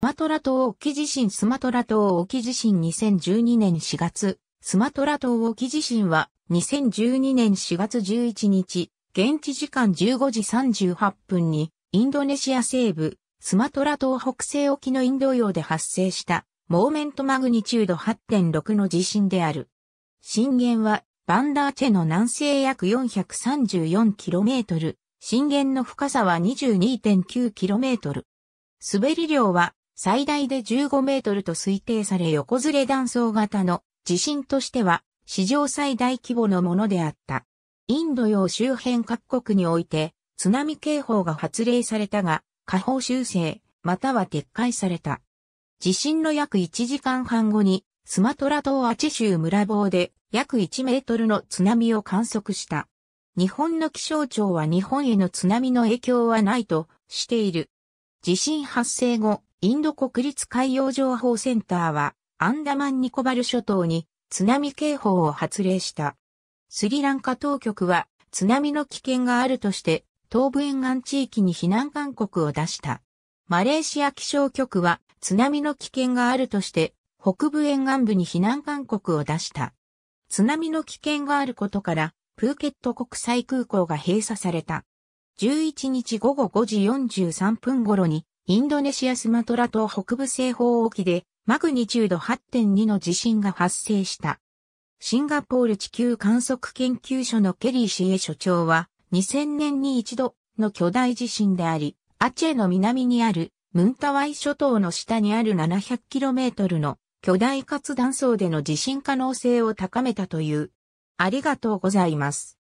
スマトラ島沖地震スマトラ島沖地震2012年4月、スマトラ島沖地震は2012年4月11日、現地時間15時38分にインドネシア西部、スマトラ島北西沖のインド洋で発生したモーメントマグニチュード8.6の地震である。震源はバンダーチェの南西約 434km、震源の深さは 22.9km。滑り量は最大で15メートルと推定され横ずれ断層型の地震としては史上最大規模のものであった。インド洋周辺各国において津波警報が発令されたが、下方修正、または撤回された。地震の約1時間半後に、スマトラ島アチ州村棒で約1メートルの津波を観測した。日本の気象庁は日本への津波の影響はないとしている。地震発生後、インド国立海洋情報センターは、アンダマンニコバル諸島に津波警報を発令した。スリランカ当局は津波の危険があるとして東部沿岸地域に避難勧告を出した。マレーシア気象局は津波の危険があるとして北部沿岸部に避難勧告を出した。津波の危険があることからプーケット国際空港が閉鎖された。11日午後5時43分頃にインドネシアスマトラ島北部西方沖でマグニチュード8.2の地震が発生した。シンガポール地球観測研究所のケリー氏へ所長は2000年に一度の巨大地震であり、アチェの南にあるムンタワイ諸島の下にある 700km の巨大活断層での地震可能性を高めたという。ありがとうございます。